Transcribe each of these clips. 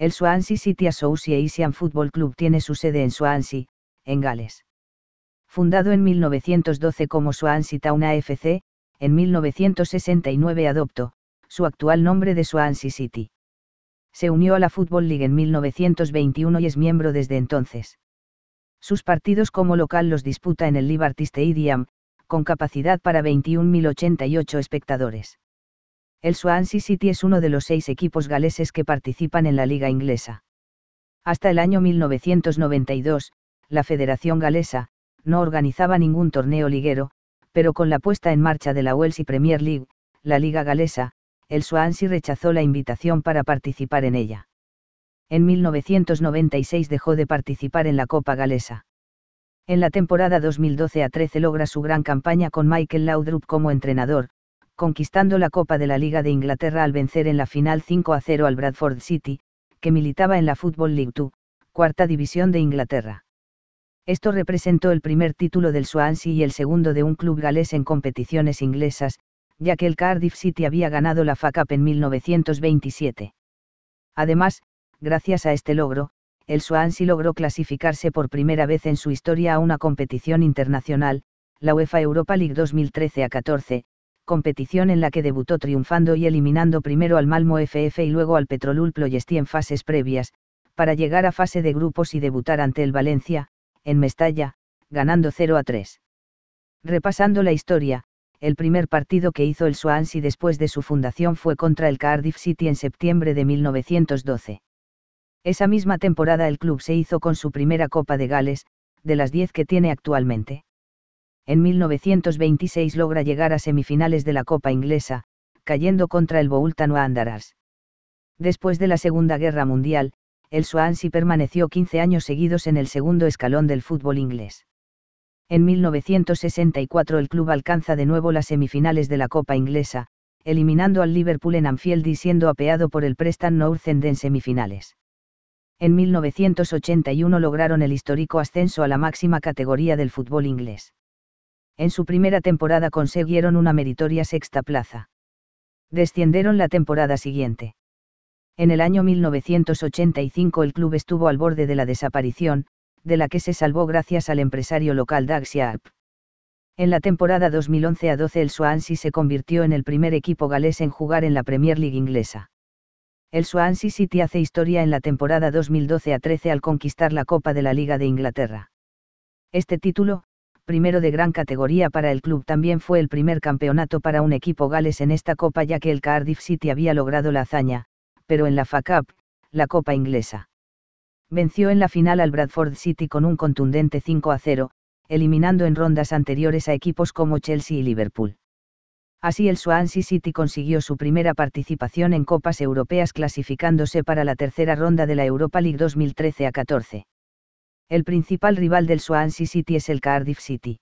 El Swansea City Association Football Club tiene su sede en Swansea, en Gales. Fundado en 1912 como Swansea Town AFC, en 1969 adoptó, su actual nombre de Swansea City. Se unió a la Football League en 1921 y es miembro desde entonces. Sus partidos como local los disputa en el Liberty Stadium, con capacidad para 21.088 espectadores. El Swansea City es uno de los seis equipos galeses que participan en la liga inglesa. Hasta el año 1992, la Federación Galesa, no organizaba ningún torneo liguero, pero con la puesta en marcha de la Welsh Premier League, la Liga Galesa, el Swansea rechazó la invitación para participar en ella. En 1996 dejó de participar en la Copa Galesa. En la temporada 2012 a 13 logra su gran campaña con Michael Laudrup como entrenador, conquistando la Copa de la Liga de Inglaterra al vencer en la final 5 a 0 al Bradford City, que militaba en la Football League 2, cuarta división de Inglaterra. Esto representó el primer título del Swansea y el segundo de un club galés en competiciones inglesas, ya que el Cardiff City había ganado la FA Cup en 1927. Además, gracias a este logro, el Swansea logró clasificarse por primera vez en su historia a una competición internacional, la UEFA Europa League 2013 14, competición en la que debutó triunfando y eliminando primero al Malmo FF y luego al Petrolul Ploiesti en fases previas, para llegar a fase de grupos y debutar ante el Valencia, en Mestalla, ganando 0 a 3. Repasando la historia, el primer partido que hizo el Swansea después de su fundación fue contra el Cardiff City en septiembre de 1912. Esa misma temporada el club se hizo con su primera Copa de Gales, de las 10 que tiene actualmente. En 1926 logra llegar a semifinales de la Copa Inglesa, cayendo contra el Boulton Wanderers. Después de la Segunda Guerra Mundial, el Swansea permaneció 15 años seguidos en el segundo escalón del fútbol inglés. En 1964 el club alcanza de nuevo las semifinales de la Copa Inglesa, eliminando al Liverpool en Anfield y siendo apeado por el Preston North End en semifinales. En 1981 lograron el histórico ascenso a la máxima categoría del fútbol inglés. En su primera temporada consiguieron una meritoria sexta plaza. Descendieron la temporada siguiente. En el año 1985 el club estuvo al borde de la desaparición, de la que se salvó gracias al empresario local Daxia En la temporada 2011 a 12 el Swansea se convirtió en el primer equipo galés en jugar en la Premier League inglesa. El Swansea City hace historia en la temporada 2012 a 13 al conquistar la Copa de la Liga de Inglaterra. Este título, primero de gran categoría para el club, también fue el primer campeonato para un equipo gales en esta copa ya que el Cardiff City había logrado la hazaña, pero en la FA Cup, la copa inglesa venció en la final al Bradford City con un contundente 5 a 0, eliminando en rondas anteriores a equipos como Chelsea y Liverpool. Así el Swansea City consiguió su primera participación en Copas Europeas clasificándose para la tercera ronda de la Europa League 2013 a 14. El principal rival del Swansea City es el Cardiff City.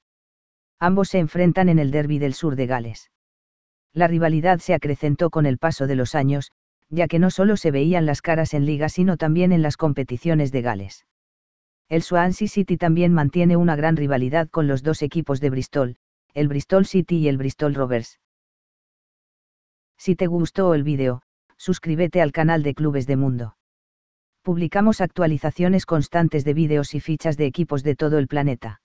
Ambos se enfrentan en el Derby del Sur de Gales. La rivalidad se acrecentó con el paso de los años, ya que no solo se veían las caras en liga sino también en las competiciones de Gales. El Swansea City también mantiene una gran rivalidad con los dos equipos de Bristol, el Bristol City y el Bristol Rovers. Si te gustó el vídeo, suscríbete al canal de Clubes de Mundo. Publicamos actualizaciones constantes de vídeos y fichas de equipos de todo el planeta.